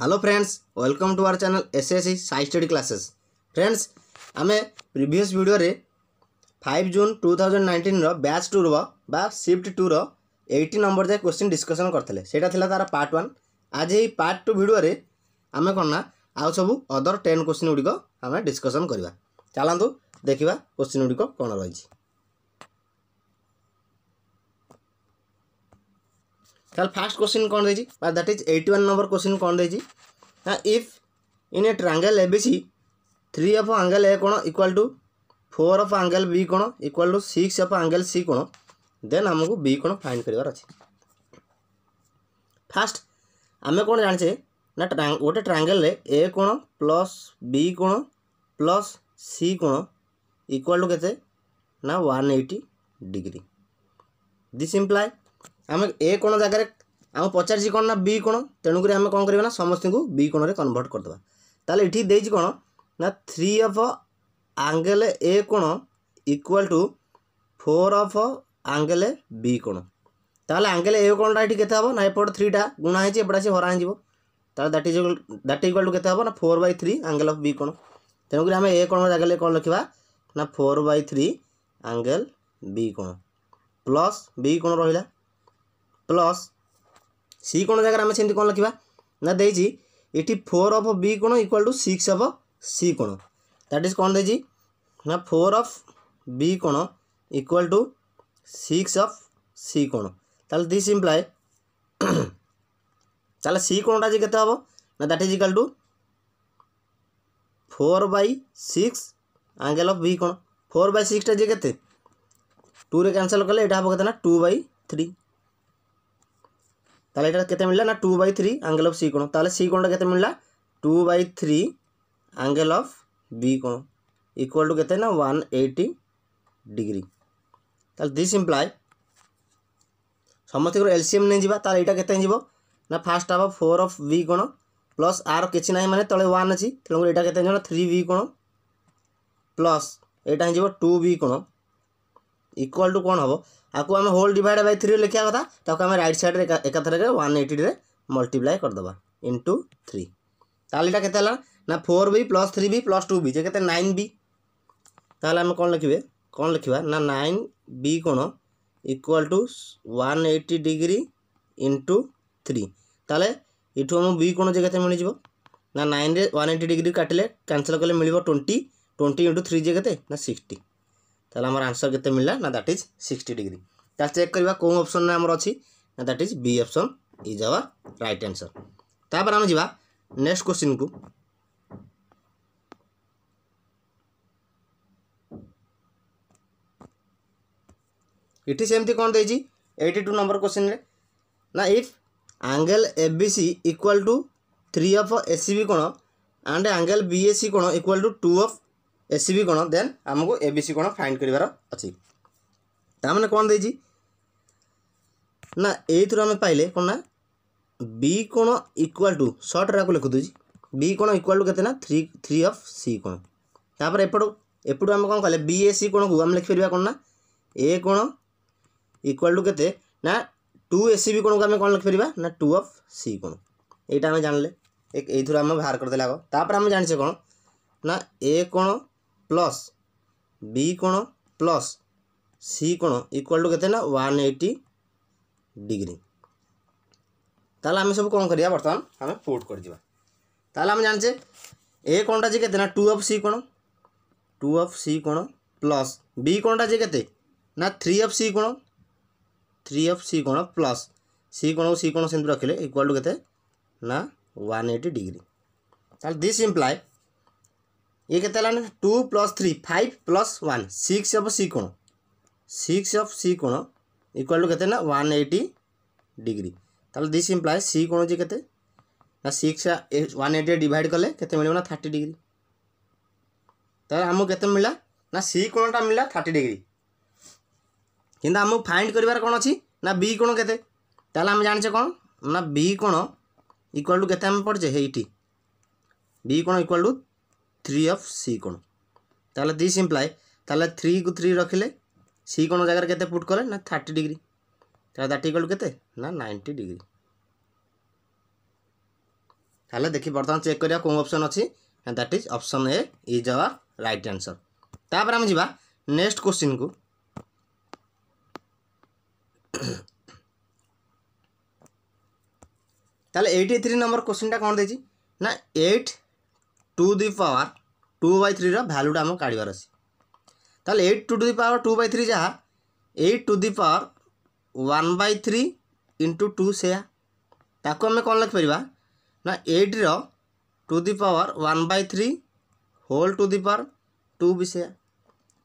hello friends welcome to our channel SSC science study classes friends हमें previous video रे 5 June 2019 रो batch 2 रो बा शिफ्ट 2 रो 80 नंबर जे क्वेश्चन डिस्कशन करथले सेटा थिला तार पार्ट 1 आज ही पार्ट 2 वीडियो रे हमें करना आउ सब अदर 10 क्वेश्चन उडी को हमें डिस्कशन करबा चालंतु देखिबा क्वेश्चन उडी को कोन रहिछ ତାହେଲେ ଫାର୍ଷ୍ଟ କ୍ୱେଶ୍ଚିନ୍ କ'ଣ ଦେଇଛି ବା that is eighty one number question କ'ଣ ଦେଇଛି ନା if in a triangle A B C three of angle A କ'ଣ equal to four of angle B କ'ଣ equal to six of angle C କ'ଣ then ଆମକୁ ବି କ'ଣ ଫାଇଣ୍ଡ କରିବାର ଅଛି ଫାର୍ଷ୍ଟ ଆମେ କ'ଣ ଜାଣିଛେ ନା ଗୋଟେ ଟ୍ରାଙ୍ଗେଲ୍ରେ ଏ କ'ଣ ପ୍ଲସ୍ ବି କ'ଣ ପ୍ଲସ୍ ସି କ'ଣ ଇକ୍ୱାଲ୍ ଟୁ କେତେ ନା one eighty degree this imply ଆମେ ଏ କୋଣ ଜାଗାରେ ଆମ ପଚାରିଛି କ'ଣ ନା ବି କୋଣ ତେଣୁକରି ଆମେ କ'ଣ କରିବା ନା ସମସ୍ତଙ୍କୁ ବି କୋଣରେ କନଭର୍ଟ କରିଦେବା ତାହେଲେ ଏଠି ଦେଇଛି କ'ଣ ନା ଥ୍ରୀ ଅଫ୍ ଆଙ୍ଗେଲ ଏ କୋଣ equal to four of angle B କୋଣ ତାହେଲେ ଆଙ୍ଗେଲ ଏ କୋଣଟା ଏଠି କେତେ ହେବ ନା ଏପଟେ ଥ୍ରୀଟା ଗୁଣା ହେଇଛି ଏପଟେ ଆସି ହରା ହେଇଯିବ ତାହେଲେ that is that equal to କେତେ ହେବ ନା four by three angle of B କୋଣ ତେଣୁକରି ଆମେ ଏ କୋଣ ଜାଗାରେ କ'ଣ ଲେଖିବା ନା four by three angle B କୋଣ ପ୍ଲସ୍ ବି କୋଣ ରହିଲା ପ୍ଲସ୍ ସି କୋଣ ଜାଗାରେ ଆମେ ସେମିତି କ'ଣ ଲେଖିବା ନା ଦେଇଛି ଏଠି ଫୋର୍ ଅଫ୍ ବି କୋଣ equal to six of C କୋଣ ଦ୍ୟାଟ୍ ଇଜ୍ କ'ଣ ଦେଇଛି ନା ଫୋର୍ ଅଫ୍ ବି କୋଣ equal to six of C କୋଣ ତାହେଲେ ଦିସ୍ ଇମ୍ପ୍ଲାଏ ତାହେଲେ ସି କୋଣଟା ଯେ କେତେ ହେବ ନା that is equal to four by six angle of B କୋଣ ଫୋର୍ ବାଇ ସିକ୍ସଟା ଯେ କେତେ ଟୁରେ କ୍ୟାନସଲ୍ କଲେ ଏଇଟା ହେବ କେତେ ନା ଟୁ ବାଇ ଥ୍ରୀ তাহলে এটা কেতে মিললা না two by three angle of C কোণ তাহলে সি কোণটা কেতে মিললা two by three angle of B কোণ ইকুয়াল টু কেতে না ওয়ান এইটি ডিগ্রি তাহলে দিস ইমপ্লায় ସମସ୍ତଙ୍କର ଏଲ୍ସିଏମ୍ ନେଇଯିବା ତାର ଏଇଟା କେତେ ହେଇଯିବ ନା ଫାର୍ଷ୍ଟ ହେବ ଫୋର୍ ଅଫ୍ ଭି କ'ଣ ପ୍ଲସ୍ ଆର୍ କିଛି ନାହିଁ ମାନେ ତଳେ ୱାନ୍ ଅଛି ତେଣୁକରି ଏଇଟା କେତେ ହେଇଯିବ ନା ଥ୍ରୀ ଭି କ'ଣ ପ୍ଲସ୍ ଏଇଟା ହେଇଯିବ ଟୁ ଭି କ'ଣ ଇକ୍ୱାଲ୍ ଟୁ କ'ଣ ହେବ ଆକୁ ଆମେ ହୋଲ୍ ଡିଭାଇଡ୍ ବାଇ ଥ୍ରୀ ଲେଖିବା କଥା ତାକୁ ଆମେ ରାଇଟ୍ ସାଇଡ଼୍ରେ ଏକାଥରକେ ୱାନ୍ ଏଇଟିରେ ମଲ୍ଟିପ୍ଲାଏ କରିଦେବା ଇଣ୍ଟୁ ଥ୍ରୀ ତାହେଲେ ଏଇଟା କେତେ ହେଲା ନା four B plus three B plus two B ଯେ କେତେ ନାଇନ୍ ବି ତାହେଲେ ଆମେ କ'ଣ ଲେଖିବେ କ'ଣ ଲେଖିବା ନା ନାଇନ୍ ବି କ'ଣ equal to one eighty degree into three ତାହେଲେ ଏଠୁ ଆମକୁ ବି କୋଣ ଯେ କେତେ ମିଳିଯିବ ନା ନାଇନ୍ରେ ୱାନ୍ ଏଇଟି ଡିଗ୍ରୀ କାଟିଲେ କ୍ୟାନସଲ୍ କଲେ ମିଳିବ ଟ୍ୱେଣ୍ଟି ଟ୍ୱେଣ୍ଟି ଇଣ୍ଟୁ ଥ୍ରୀ ଯେ କେତେ ନା ସିକ୍ସଟି তাহলে আমার আনসর কেতে মিললা না দ্যাট ইজ সিক্সটি ডিগ্রি তা চেক করা কেউ অপসন আমার অছি না that is B option is our right answer তাপরে আমি যা নেক্সট কোশ্চিন কু ଏଠି ସେମିତି କ'ଣ ଦେଇଛି ଏଇଟି ଟୁ ନମ୍ବର କୋଶ୍ଚିନ୍ରେ ନା if angle A B C equal to three of A C B କ'ଣ and angle B A C କ'ଣ equal to two of ACB কোণ দেন আমাকে এবিসি কোণ ফাইন্ড করবার অছি তাহলে কোণ দিয়েছি না এইথর আমি পাইলে কোণ না বি কোণ ইকুয়াল টু সর্টরে আকু লিখিদেছি বি কোণ ইকুয়াল টু কেতে না থ্রি থ্রি অফ সি কোণ তাপরে এপট এপটু আমি কোণ কলে বি এ সি কোণকু আমি লিখিপার কোণ না এ কোণ ইকুয়াল টু কেতে না টু এ সি বি কোণকু আমি কোণ লিখিপার না টু অফ সি কোণ এইটা আমি জানলে এইথর আমি বাহার করেদেলে আগ তাপরে আমি জানিছে কোণ না এ কোণ ପ୍ଲସ୍ ବି କ'ଣ ପ୍ଲସ୍ ସି କ'ଣ ଇକ୍ୱାଲ୍ ଟୁ କେତେ ନା ୱାନ୍ ଏଇଟି ଡିଗ୍ରୀ ତାହେଲେ ଆମେ ସବୁ କ'ଣ କରିବା ବର୍ତ୍ତମାନ ଆମେ ପୁଟ୍ କରିଯିବା ତାହେଲେ ଆମେ ଜାଣିଛେ ଏ କ'ଣଟା ଯେ କେତେ ନା ଟୁ ଅଫ୍ ସି କ'ଣ ଟୁ ଅଫ୍ ସି କ'ଣ ପ୍ଲସ୍ ବି କ'ଣଟା ଯେ କେତେ ନା ଥ୍ରୀ ଅଫ୍ ସି କ'ଣ ଥ୍ରୀ ଅଫ୍ ସି କ'ଣ ପ୍ଲସ୍ ସି କୋଣକୁ ସି କୋଣ ସେମିତି ରଖିଲେ ଇକ୍ୱାଲ୍ ଟୁ କେତେ ନା ୱାନ୍ ଏଇଟି ଡିଗ୍ରୀ ତାହେଲେ ଦିସ୍ ଇମ୍ପ୍ଲାଏ ये के two plus three five plus one six of C कोण सिक्स अफ सी कोण इक्वाल टू के वन एटी डिग्री তাহলে দিস ইমপ্লায় সি কোণ হচ্ছে কেতে না সিক্স ওয়ান এইটি ডিভাইড কলে কেতে মিলব না থার্টি ডিগ্রি তাহলে আমি কেতে মিলা না সি কোণটা মিলা থার্টি ডিগ্রি কিন্তু আমি ফাইন্ড করবার কোণ অছি না বি কোণ কেতে তাহলে আমি জানিছে কোণ না বি কোণ ইকুয়াল টু কেতে আমি পড়ছে এইটি বি কোণ equal to three of C কোণ তাহলে দিস ইমপ্লায় তাহলে থ্রি কু থ্রি রখিলে সি কোণ জায়গায় কেতে পুট কলে না থার্টি ডিগ্রি তাহলে দ্যাট ইকল কেতে না নাইনটি ডিগ্রি তাহলে দেখি বর্তমান চেক করা কেউ অপসন অছি that is option A is our right answer তাপরে আমি যা নেক্সট কোশ্চিন কু তাহলে এইটি থ্রি নম্বর কোশ্চিনটা কোণ দিয়েছি না eight to the power two by three ভ্যালুটা আমার কাড়িবার আছে তাহলে eight to to the power two by three যা eight to the power one by three into two সেয়া তাকে আমি কম লিখিপারা না এইট্র to the power one by three whole to the power two বি সেয়া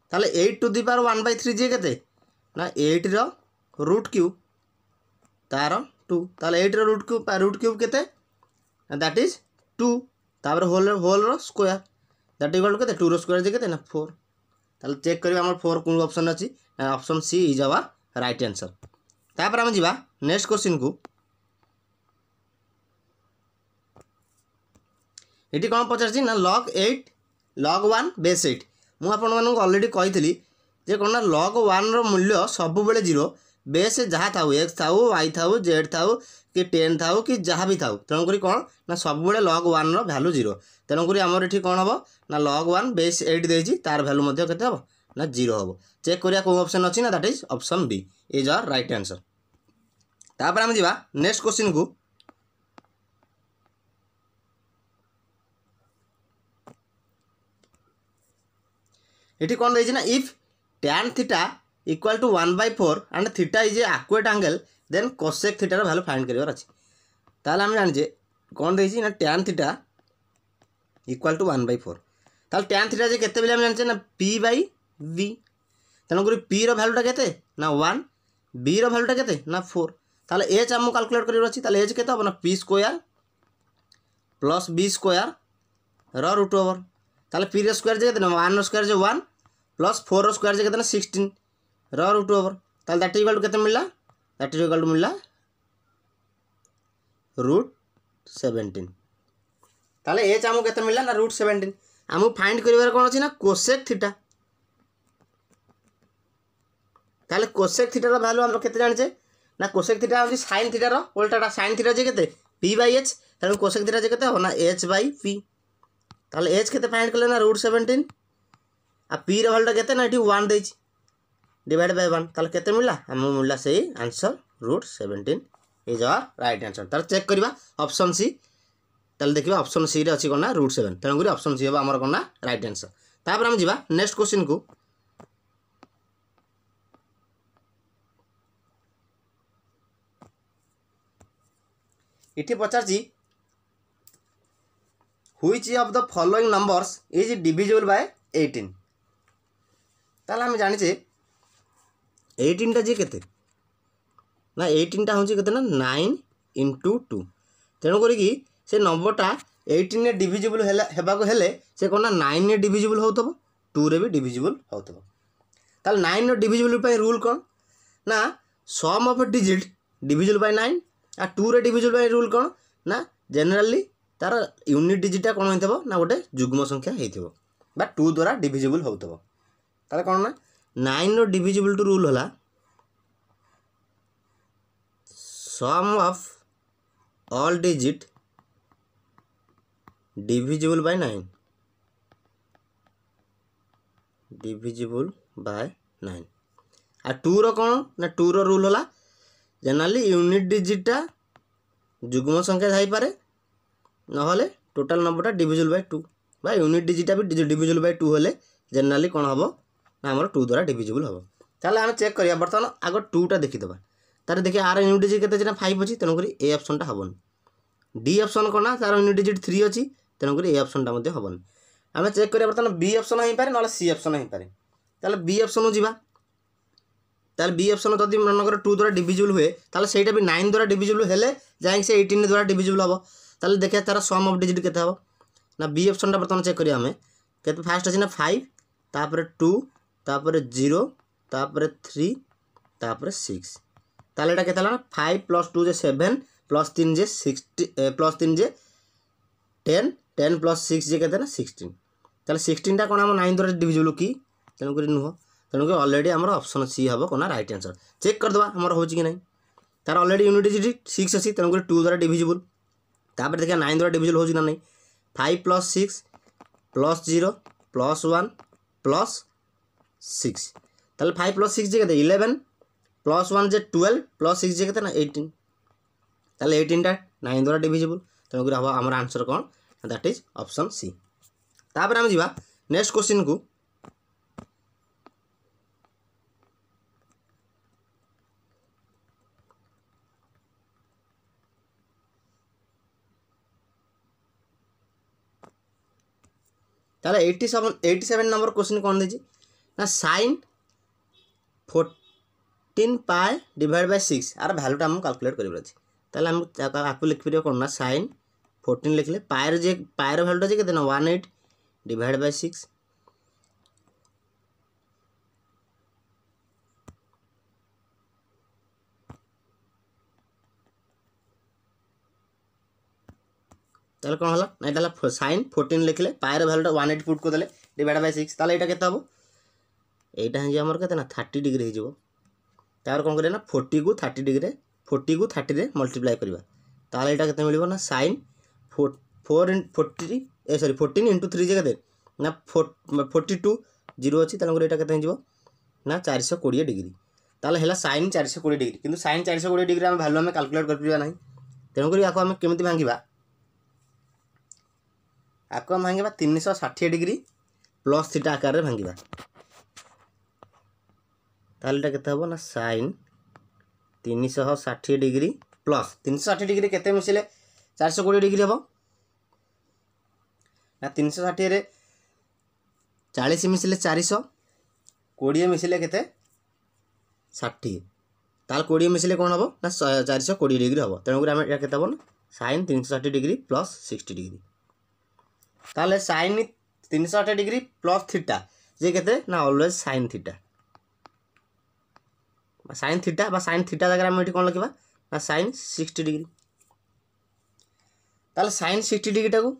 তাহলে eight to the power one by three যে কেতে না এইট্র রুট কিউ তার টু তাহলে এইট্র রুট কিউ রুট কিউব কেতে দ্যাট ইজ টু ତାପରେ ହୋଲ୍ର ହୋଲ୍ର ସ୍କୋୟାର୍ ଦ୍ୟାଟ୍ ଇକ୍ୱାଲ୍ ଟୁ କେତେ ଟୁର ସ୍କୋୟାର୍ ଯେ କେତେ ନା ଫୋର୍ ତାହେଲେ ଚେକ୍ କରିବା ଆମର ଫୋର୍ କେଉଁ ଅପସନ୍ ଅଛି option C is our right answer ତାପରେ ଆମେ ଯିବା ନେକ୍ସଟ କୋଶ୍ଚିନ୍କୁ ଏଠି କ'ଣ ପଚାରିଛି ନା log eight log one base eight ମୁଁ ଆପଣମାନଙ୍କୁ ଅଲରେଡ଼ି କହିଥିଲି ଯେ କ'ଣ ନା ଲଗ୍ ୱାନ୍ର ମୂଲ୍ୟ ସବୁବେଳେ ଜିରୋ बेस जहाँ ଥାଉ ଏକ୍ସ ଥାଉ ୱାଇ ଥାଉ ଜେଡ୍ ଥାଉ କି ଟେନ୍ ଥାଉ କି ଯାହା ବି ଥାଉ ତେଣୁକରି କ'ଣ ନା ସବୁବେଳେ ଲଗ୍ ୱାନ୍ର ଭ୍ୟାଲୁ ଜିରୋ ତେଣୁକରି ଆମର ଏଠି କ'ଣ ହେବ ନା ଲଗ୍ ୱାନ୍ ବେସ୍ ଏଇଟ୍ ଦେଇଛି ତା'ର ଭ୍ୟାଲୁ ମଧ୍ୟ କେତେ ହେବ ନା ଜିରୋ ହେବ ଚେକ୍ କରିବା କେଉଁ ଅପସନ୍ ଅଛି ନା that is option B is our right answer ତାପରେ ଆମେ ଯିବା ନେକ୍ସଟ କ୍ୱେଶ୍ଚିନ୍କୁ ଏଠି କ'ଣ ଦେଇଛି ନା if tan theta equal to one by four and theta is a acute angle then cosec থিটার ভ্যালু ফাইন্ড করবার আছে তাহলে আমি জানি যে কোণ দিয়েছি না tan theta equal to one by four তাহলে ট্যান থিটা যে কেতে বলে আমি জানিছে না পি বাই বি তেমনি পির ভ্যালুটা কেতে না ওয়ান বির ভ্যালুটা কেতে না ফোর তাহলে এজ আমি ক্যালকুলেট করবার আছে তাহলে এজ কেতে হব না P square plus B square র রুট ওভার তাহলে পির স্কোয়ার যে কেতে না ওয়ান স্কোয়ার যে ওয়ান প্লস ফোর স্কোয়ার যে কেতে না সিক্সটিন ର ରୁଟ୍ ଓଭର୍ ତାହେଲେ ଦ୍ୟାଟ୍ ଇକ୍ୱାଲ୍ ଟୁ କେତେ ମିଳିଲା ଦ୍ୟାଟ୍ ଇଜ୍ ଇକ୍ୱାଲ୍ ଟୁ ମିଳିଲା ରୁଟ୍ ସେଭେଣ୍ଟିନ୍ ତାହେଲେ ଏଚ୍ ଆମକୁ କେତେ ମିଳିଲା ନା ରୁଟ୍ ସେଭେଣ୍ଟିନ୍ ଆମକୁ ଫାଇଣ୍ଡ କରିବାର କ'ଣ ଅଛି ନା କୋସେକ୍ ଥିଟା তাহলে কোশেক থিটার ভ্যালু আমরা কেতে জানিছে না কোশেক থিটা হচ্ছে সাইন থিটার ওল্টাটা সাইন থিটা যে কেতে পি বাই এইচ তাহলে কোশেক থিটা যে কেতে হব না এইচ বাই পি তাহলে এইচ কেতে ফাইন্ড কলে না রুট সেভেন্টিন আর পির ভ্যালুটা কেতে না এটি ওয়ান দিয়েছি ডিভাইড বাই ওয়ান তাহলে কেতে মিলা আমি মিলা সেই answer root seventeen is our right answer তাহলে চেক করা অপশন সি তাহলে দেখবা অপশন সি রে অছি কোন না রুট সেভেন তেমক অপশন সি হব আমার কোন না রাইট আনসর তাপরে আমি যা নেক্সট কোশ্চিন কু এটি পচারছি which of the following numbers is divisible by eighteen তাহলে আমি জানিছে এইটিনটা ଯେ କେତେ ନା ଏଇଟିନ୍ଟା ହେଉଛି କେତେ ନା ନାଇନ୍ ଇଣ୍ଟୁ ଟୁ ତେଣୁ କରିକି ସେ ନମ୍ବରଟା ଏଇଟିନ୍ରେ ଡିଭିଜିବୁଲ୍ ହେଲା ହେବାକୁ ହେଲେ ସେ କ'ଣ ନା ନାଇନ୍ରେ ଡିଭିଜିବୁଲ୍ ହେଉଥିବ ଟୁରେ ବି ଡିଭିଜିବୁଲ୍ ହେଉଥିବ ତାହେଲେ ନାଇନ୍ର ଡିଭିଜିବୁଲ୍ ପାଇଁ ରୁଲ୍ କ'ଣ ନା sum of digit divisible by nine ଆଉ ଟୁରେ ଡିଭିଜିବୁଲ୍ ବାଇ ରୁଲ୍ କ'ଣ ନା ଜେନେରାଲି ତା'ର ୟୁନିଟ୍ ଡିଜିଟ୍ଟା କ'ଣ ହେଇଥିବ ନା ଗୋଟେ ଯୁଗ୍ମ ସଂଖ୍ୟା ହେଇଥିବ ବା ଟୁ ଦ୍ୱାରା ଡିଭିଜିବୁଲ୍ ହେଉଥିବ ତାହେଲେ କ'ଣ ନା ନାଇନ୍ର ଡିଭିଜିବୁଲ୍ ଟୁ ରୁଲ୍ ହେଲା sum of all digit divisible by 9 divisible by 9 আর 2 র কোন না 2 র রুল হলা জেনারেলি ইউনিট ডিজিটটা যুগ্ম সংখ্যা থাইপারে নহলে টোটাল নম্বরটা ডিভিজুয়াল বাই টু বা ইউনিট ডিজিটটা বি ডিভিজুয়াল বাই টু হলে জেনারেলি কোণ হব না আমার টু দ্বারা ডিভিজুয়াল হব তাহলে আমি চেক করিয়া বর্তমান আগ টুটা দেখিদেবা ତାର ଦେଖିବା ଆର ନ୍ୟୁ ଡିଜିଟ୍ କେତେ ଅଛି ନା ଫାଇଭ୍ ଅଛି ତେଣୁକରି ଏ ଅପସନ୍ଟା ହେବନି ଡି ଅପସନ୍ କ'ଣ ନା ତାର ନ୍ୟୁ ଡିଜିଟ୍ ଥ୍ରୀ ଅଛି ତେଣୁକରି ଏ ଅପସନ୍ଟା ମଧ୍ୟ ହେବନି ଆମେ ଚେକ୍ କରିବା ବର୍ତ୍ତମାନ ବି ଅପସନ୍ ହେଇପାରେ ନହେଲେ ସି ଅପସନ୍ ହେଇପାରେ ତାହେଲେ ବି ଅପସନ୍କୁ ଯିବା ତାହେଲେ ବି ଅପସନ୍ ଯଦି ମନେକର ଟୁ ଦ୍ୱାରା ଡିଭିଜିବୁଲ୍ ହୁଏ ତାହେଲେ ସେଇଟା ବି ନାଇନ୍ ଦ୍ୱାରା ଡିଭିଜିବୁଲ୍ ହେଲେ ଯାଇକି ସେ ଏଇଟିନ୍ ଦ୍ୱାରା ଡିଭିଜିବୁଲ୍ ହେବ ତାହେଲେ ଦେଖିବା ତାର ସମ୍ ଅଫ୍ ଡିଜିଟ୍ କେତେ ହେବ ନା ବି ଅପସନ୍ଟା ବର୍ତ୍ତମାନ ଚେକ୍ କରିବା ଆମେ କେତେ ଫାଷ୍ଟ ଅଛି ନା ଫାଇଭ୍ ତାପରେ ଟୁ ତାପରେ ଜିରୋ ତାପରେ ଥ୍ରୀ ତାପରେ ସିକ୍ସ তাহলে এটাকে তাহলে ফাইভ প্লাস টু যে সেভেন প্লাস তিন যে সিক্সটি প্লাস তিন যে টেন টেন প্লাস সিক্স যে কেতে না সিক্সটিন তাহলে সিক্সটিনটা কোণ আমার নাইন ধরে ডিভিজিবল কি তেমনি নুহ তেমনি অলরেডি আমার অপশন সি হব কোণ রাইট আনসর চেক করেদেবা আমার হচ্ছে কি না তার অলরেডি ইউনিট যদি সিক্স আছে তেমনি টু ধরে ডিভিজিবল তাপরে দেখা নাইন ধরে ডিভিজিবল হচ্ছে না নাই five plus six plus zero plus one plus six তাহলে ফাইভ প্লাস সিক্স যে কেতে ইলেভেন প্লাস ওয়ান যে টুয়েলভ প্লাস সিক্স যে কেতে না এইটিন তাহলে এইটিনটা নাইন দ্বারা ডিভিজিবল তেমনি হব আমার আনসর কোণ দ্যাট ইজ অপশন সি তাপরে আমি যা নেক্সট কোশ্চিন কু তাহলে eighty seven eighty seven number question কোণ দিয়েছি না sine fourteen pi divide by six আর ভ্যালুটা আমি ক্যালকুলেট করবার আছে তাহলে আমি আপু লিখিপার কোণ না সাইন ফোরটিন লিখলে পায়ের যে পায়ের ভ্যালুটা যে কেতে না one eight divide by six তাহলে কম হল না এটা হল সাইন ফোরটিন লিখলে পায়ের ভ্যালুটা ওয়ান এইট পুট করে দেলে ডিভাইড বাই সিক্স তাহলে এটা কেতে হব এইটা হয়ে আমার কেতে না থার্টি ডিগ্রি হয়ে যাব ତାପରେ କ'ଣ କରିବା ନା ଫୋର୍ଟିକୁ ଥାର୍ଟି ଡିଗ୍ରୀରେ ଫୋର୍ଟିକୁ ଥାର୍ଟିରେ ମଲ୍ଟିପ୍ଲାଏ କରିବା ତାହେଲେ ଏଇଟା କେତେ ମିଳିବ ନା ସାଇନ୍ ଫୋର୍ ଫୋର୍ଟି ଏ ସରି ଫୋର୍ଟିନ୍ ଇଣ୍ଟୁ ଥ୍ରୀ ଯେ କେତେ ନା ଫୋର୍ଟି ଟୁ ଜିରୋ ଅଛି ତେଣୁକରି ଏଇଟା କେତେ ହେଇଯିବ ନା ଚାରିଶହ କୋଡ଼ିଏ ଡିଗ୍ରୀ ତାହେଲେ ହେଲା ସାଇନ୍ ଚାରିଶହ କୋଡ଼ିଏ ଡିଗ୍ରୀ କିନ୍ତୁ ସାଇନ୍ ଚାରିଶହ କୋଡ଼ିଏ ଡିଗ୍ରୀ ଆମେ ଭ୍ୟାଲୁ ଆମେ କାଲକୁଲେଟ୍ କରିପାରିବା ନାହିଁ ତେଣୁକରି ଆକୁ ଆମେ କେମିତି ଭାଙ୍ଗିବା ଆକୁ ଆମେ ଭାଙ୍ଗିବା ତିନିଶହ ଷାଠିଏ ଡିଗ୍ରୀ ପ୍ଲସ୍ ଥିଟା ଆକାରରେ ଭାଙ୍ଗିବା তাহলে এটা কেতে হব না সাইন তিনশহ ষাঠিয়ে ডিগ্রি প্লস তিনশো ষাঠিয়ে ডিগ্রি কেতে মিশিলে চারশো কোড়িয়ে ডিগ্রি হব না তিনশো ষাঠিয়ে চাশ মিশিলে চারিশ কোড়িয়ে মিশিলে কেতে ষাঠিয়ে তাহলে কোড়িয়ে মিশিলে কোণ হব না চারিশ কোড়িয়ে ডিগ্রি হব তেমনি আমি এটা কেতে হব না সাইন তিনশো ষাঠিয়ে ডিগ্রি প্লস সিক্সটি ডিগ্রি তাহলে সাইন তিনশো ষাঠিয়ে ডিগ্রি প্লস থিটা যে কেতে না always sine theta sine theta বা সাইন থিটা জায়গায় আমি এটি কোণ লিখবা না সাইন সিক্সটি ডিগ্রি তাহলে সাইন সিক্সটি ডিগ্রিটাকে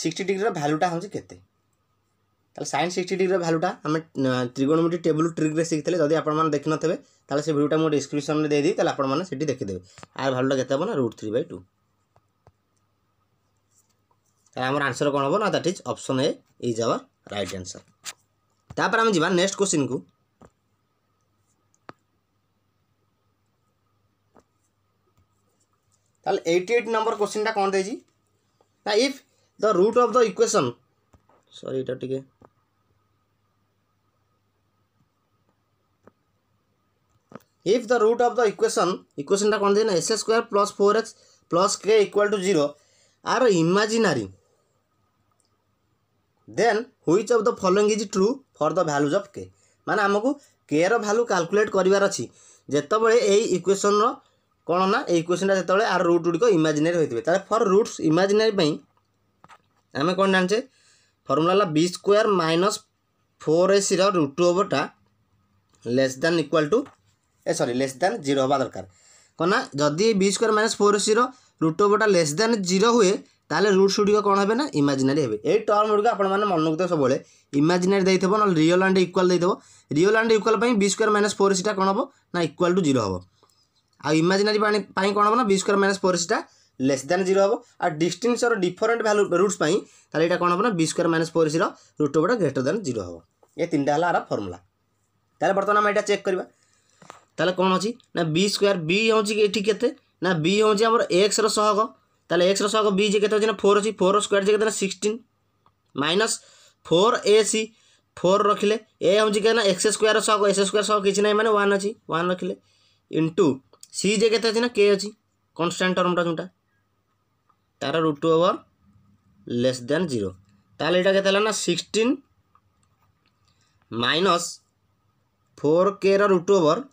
সিক্সটি ডিগ্রির ভ্যালুটা হচ্ছে কেতে তাহলে সাইন সিক্সটি ডিগ্রির ভ্যালুটা আমি ত্রিগোণমিতি টেবুল ট্রিক্রে শিখিলে যদি আপনার দেখি নথে তাহলে সে ভিডিওটা মু ডিসক্রিপশনে দিয়ে দিই তাহলে আপনার সেটি দেখিদেবে আর ভ্যালুটা কেতে হব না রুট থ্রি বাই টু তাহলে আমার আনসর কোণ হব না that is option A is our right answer তারপরে আমি যা নেক্সট কোশ্চিন কু ତାହେଲେ ଏଇଟି ଏଇଟ୍ ନମ୍ବର କୋଶ୍ଚିନ୍ଟା କ'ଣ ଦେଇଛି ନା if the root of the equation sorry ଏଇଟା ଟିକେ if the root of the equation ଇକ୍ୱେସନ୍ଟା କ'ଣ ଦେଇଛି ନା ଏସ୍ ଏ square plus four x plus k equal to zero are imaginary then which of the following is true for the values of k ମାନେ ଆମକୁ କେର ଭ୍ୟାଲୁ କାଲକୁଲେଟ୍ କରିବାର ଅଛି ଯେତେବେଳେ ଏଇ ଇକ୍ୱେସନ୍ର କ'ଣ ନା ଏଇ କ୍ୱେଶ୍ଚିନ୍ଟା ସେତେବେଳେ ଆର ରୁଟ୍ ଗୁଡ଼ିକ ଇମାଜିନାରୀ ହୋଇଥିବେ ତାହେଲେ ଫର୍ ରୁଟ୍ସ ଇମାଜିନାରୀ ପାଇଁ ଆମେ କ'ଣ ଜାଣିଛେ ଫର୍ମୁଲା ହେଲା ବି ସ୍କୋୟାର ମାଇନସ୍ ଫୋର୍ ଏସିର ରୁଟ୍ ଟୁ ଓଭରଟା less than equal to A sorry less than zero ହେବା ଦରକାର କ'ଣ ନା ଯଦି ଏଇ ବି ସ୍କୋୟାର ମାଇନସ୍ ଫୋର୍ ଏସିର ରୁଟ୍ ଓଭରଟା ଲେସ୍ ଦାନ୍ ଜିରୋ ହୁଏ ତାହେଲେ ରୁଟ୍ସ ଗୁଡ଼ିକ କ'ଣ ହେବେ ନା ଇମାଜିନାରୀ ହେବେ ଏଇ ଟର୍ମ ଗୁଡ଼ିକ ଆପଣମାନେ ମନେ ରଖୁଥିବେ ସବୁବେଳେ ଇମାଜିନାରୀ ଦେଇଥିବ ନହେଲେ ରିଅଲ୍ ଆଣ୍ଡ ଇକ୍ୱାଲ୍ ଦେଇଥିବ ରିଅଲ୍ ଆଣ୍ଡ ଇକ୍ୱାଲ୍ ପାଇଁ ବି ସ୍କୋୟାର ମାଇନସ୍ ଫୋର୍ ଏସିଟା କ'ଣ ହେବ ନା ଇକ୍ୱାଲ୍ ଟୁ ଜିରୋ ହେବ ଆଉ ଇମାଜିନାରୀ ପାଣି ପାଇଁ କ'ଣ ହେବ ନା ବି ସ୍କୋୟାର ମାଇନସ୍ ଫୋର୍ ସିଟା ଲେସ୍ ଦେନ୍ ଜିରୋ ହେବ ଆଉ ଡିଷ୍ଟାନ୍ସର ଡିଫରେଣ୍ଟ ଭ୍ୟାଲୁ ରୁଟ୍ସ ପାଇଁ ତାହେଲେ ଏଇଟା କ'ଣ ହେବ ନା ବି ସ୍କୋୟାର ମାଇନସ୍ ଫୋର୍ ସିର ରୁଟ୍ ଉପରେ ଗ୍ରେଟର ଦେନ୍ ଜିରୋ ହେବ ଏ ତିନିଟା ହେଲା ଆର ଫର୍ମୁଲା ତାହେଲେ ବର୍ତ୍ତମାନ ଆମେ ଏଇଟା ଚେକ୍ କରିବା ତାହେଲେ କ'ଣ ଅଛି ନା ବି ସ୍କୋୟାର ବି ହେଉଛି ଏଠି କେତେ ନା ବି ହେଉଛି ଆମର ଏକ୍ସର ସହଗ ତାହେଲେ ଏକ୍ସର ସହଗ ବି ଯେ କେତେ ହେଉଛି ନା ଫୋର୍ ଅଛି ଫୋର୍ ସ୍କୋୟାର ଯେ କେତେ ନା sixteen minus four A C four ରଖିଲେ ଏ ହେଉଛି କେତେ ନା ଏକ୍ସ ସ୍କୋୟାର ସହଗ ଏକ୍ସ ସ୍କୋୟାର ସହ କିଛି ନାହିଁ ମାନେ ୱାନ୍ ଅଛି ୱାନ୍ ରଖିଲେ ଇଣ୍ଟୁ सी जगह तो ना के अच्छी कन्स्टाट टर्मटा जोटा तार root to over less than zero ताल यहाँ के ना sixteen minus four K root over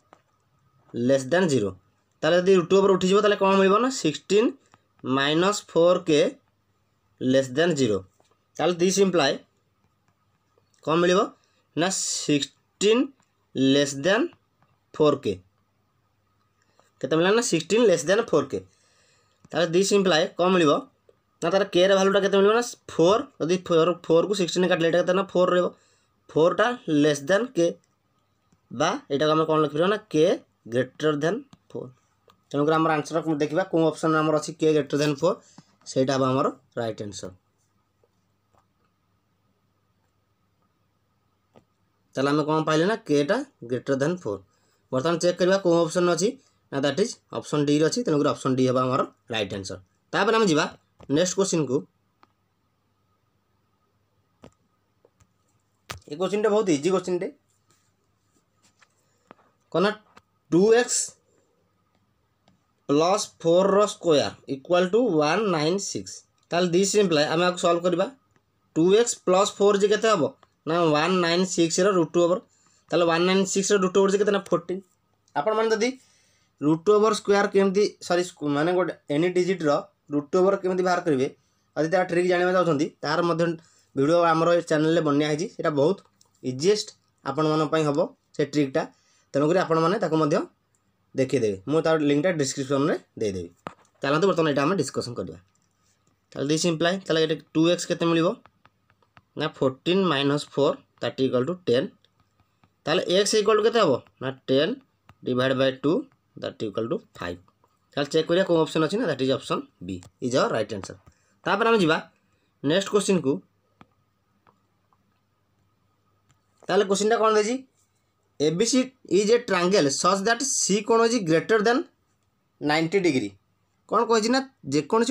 less than zero তাহলে যদি রুট উপরে উঠিযোগ তাহলে কম হইব না sixteen minus four K less than zero তাহলে দিস ইমপ্লাই কম মিলব না sixteen less than four K केतला ना sixteen less than four K this imply कम मिल तर के भाल्यूटा के फोर यदि फोर फोर को सिक्सटन काटे ये ना फोर रोक फोरटा लेस दैन के बाटा को कौन लिख ना के ग्रेटर देन फोर तेणुक्रम आंसर देखा कौ अप्सन आम अच्छी के ग्रेटर दैन फोर से रईट आनसर तेल आम कौन पाइले ना के ग्रेटर दैन फोर बर्तमान चेक करवा कौ अपसन अच्छी ଦ୍ୟାଟ୍ ଇଜ୍ ଅପସନ୍ ଡିରେ ଅଛି ତେଣୁକରି ଅପସନ୍ ଡି ହେବ ଆମର ରାଇଟ୍ ଆନ୍ସର୍ ତାପରେ ଆମେ ଯିବା ନେକ୍ସଟ କୋଶ୍ଚିନ୍କୁ ଏ କୋଶ୍ଚିନ୍ଟା ବହୁତ ଇଜି କୋଶ୍ଚିନ୍ଟେ କ'ଣ ଟୁ ଏକ୍ସ ପ୍ଲସ୍ ଫୋର୍ର square equal to one nine six ତାହେଲେ ଦିସ୍ ଇମ୍ପ୍ଲାଏ ଆମେ ଆକୁ ସଲ୍ଭ କରିବା ଟୁ ଏକ୍ସ ପ୍ଲସ୍ ଫୋର୍ ଯେ କେତେ ହେବ ନା ୱାନ୍ ନାଇନ୍ ସିକ୍ସର ରୁଟ୍ ଓଭର୍ ତାହେଲେ ୱାନ୍ ନାଇନ୍ ସିକ୍ସର ରୁଟ୍ ଓଭର୍ ଯେ କେତେ ନା ଫୋର୍ଟିନ୍ ଆପଣମାନେ ଯଦି ରୁଟ୍ ଓଭର୍ ସ୍କୋୟାର୍ କେମିତି ସରି ମାନେ ଗୋଟେ ଏନି ଡିଜିଟ୍ର ରୁଟ୍ ଓଭର୍ କେମିତି ବାହାର କରିବେ ଯଦି ତା'ର ଟ୍ରିକ୍ ଜାଣିବାକୁ ଚାହୁଁଛନ୍ତି ତା'ର ମଧ୍ୟ ଭିଡ଼ିଓ ଆମର ଏ ଚ୍ୟାନେଲ୍ରେ ବନ୍ୟା ହେଇଛି ସେଇଟା ବହୁତ ଇଜିଏଷ୍ଟ ଆପଣମାନଙ୍କ ପାଇଁ ହେବ ସେ ଟ୍ରିକ୍ଟା ତେଣୁକରି ଆପଣମାନେ ତାକୁ ମଧ୍ୟ ଦେଖିଦେବେ ମୁଁ ତା'ର ଲିଙ୍କ୍ଟା ଡିସ୍କ୍ରିପସନ୍ରେ ଦେଇଦେବି ଚାଲନ୍ତୁ ବର୍ତ୍ତମାନ ଏଇଟା ଆମେ ଡିସ୍କସନ୍ କରିବା ତାହେଲେ ଦିସ୍ ଇମ୍ପ୍ଲାଏ ତାହେଲେ ଏଇଟା ଟୁ ଏକ୍ସ କେତେ ମିଳିବ ନା ଫୋର୍ଟିନ୍ ମାଇନସ୍ ଫୋର୍ ତାଟି ଇକ୍ୱାଲ୍ ଟୁ ଟେନ୍ ତାହେଲେ ଏକ୍ସ ଇକ୍ୱାଲ୍ ଟୁ କେତେ ହେବ ନା ten divide by two that equal to five তাহলে চেକ୍ କରିବା କେଉଁ ଅପସନ୍ ଅଛି ନା that is option B is our right answer ତାପରେ ଆମେ ଯିବା ନେକ୍ସଟ କୋଶ୍ଚିନ୍କୁ ତାହେଲେ କୋଶ୍ଚିନ୍ଟା କ'ଣ ଦେଇଛି ABC is a triangle such that C কোণ is greater than ninety degree কোণ কী না যেকোন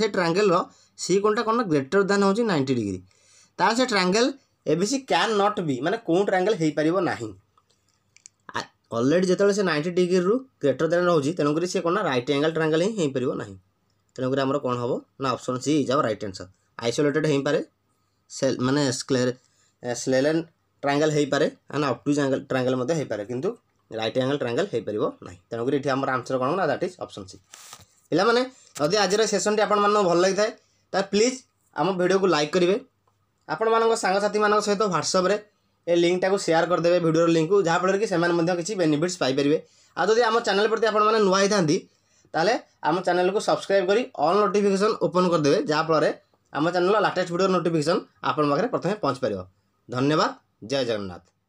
সে ট্রাঙ্গেলর সি কোণটা কোণ গ্রেটর দেন হচ্ছে নাইনটি ডিগ্রি তাহলে সে triangle ABC can not be মানে কোণ ট্রাঙ্গেল হয়ে পার না ଅଲରେଡ଼ି ଯେତେବେଳେ ସେ ନାଇଣ୍ଟି ଡିଗ୍ରୀରୁ ଗ୍ରେଟର ଦେନ୍ ରହୁଛି ତେଣୁକରି ସେ କ'ଣ ନା ରାଇଟ୍ ଆଙ୍ଗଲ୍ ଟ୍ରାଙ୍ଗଲ୍ ହିଁ ହେଇପାରିବ ନାହିଁ ତେଣୁକରି ଆମର କ'ଣ ହେବ ନା option C is our right answer isolated ହେଇପାରେ ମାନେ ସ୍ଲେଲେନ୍ ଟ୍ରାଙ୍ଗଲ୍ ହେଇପାରେ ଆଣ୍ଡ ଅପ୍ଟୁଜ୍ ଆଙ୍ଗଲ୍ ଟ୍ରାଙ୍ଗଲ୍ ମଧ୍ୟ ହେଇପାରେ କିନ୍ତୁ ରାଇଟ୍ ଆଙ୍ଗଲ୍ ଟ୍ରାଙ୍ଗଲ୍ ହେଇପାରିବ ନାହିଁ ତେଣୁକରି ଏଠି ଆମର ଆନ୍ସର୍ କ'ଣ ନା ଦ୍ୟାଟ୍ ଇଜ୍ ଅପସନ୍ ସି ପିଲାମାନେ ଯଦି ଆଜିର ସେସନ୍ଟି ଆପଣମାନଙ୍କୁ ଭଲ ଲାଗିଥାଏ ତାହେଲେ ପ୍ଲିଜ୍ ଆମ ଭିଡ଼ିଓକୁ ଲାଇକ୍ କରିବେ ଆପଣମାନଙ୍କ ସାଙ୍ଗସାଥିମାନଙ୍କ ସହିତ ହ୍ୱାଟ୍ସଆପ୍ରେ ଏ ଲିଙ୍କଟାକୁ ସେୟାର କରିଦେବେ ଭିଡ଼ିଓର ଲିଙ୍କକୁ ଯାହାଫଳରେ କି ସେମାନେ ମଧ୍ୟ କିଛି ବେନିଫିଟ୍ସ ପାଇପାରିବେ ଆଉ ଯଦି ଆମ ଚ୍ୟାନେଲ୍ ପ୍ରତି ଆପଣମାନେ ନୂଆ ହେଇଥାନ୍ତି ତାହେଲେ ଆମ ଚ୍ୟାନେଲ୍କୁ ସବସ୍କ୍ରାଇବ୍ କରି ଅଲ୍ ନୋଟିଫିକେସନ୍ ଓପନ୍ କରିଦେବେ ଯାହାଫଳରେ ଆମ ଚ୍ୟାନେଲ୍ର ଲାଟେଷ୍ଟ ଭିଡ଼ିଓର ନୋଟିଫିକେସନ୍ ଆପଣଙ୍କ ପାଖରେ ପ୍ରଥମେ ପହଞ୍ଚିପାରିବ ଧନ୍ୟବାଦ ଜୟ ଜଗନ୍ନାଥ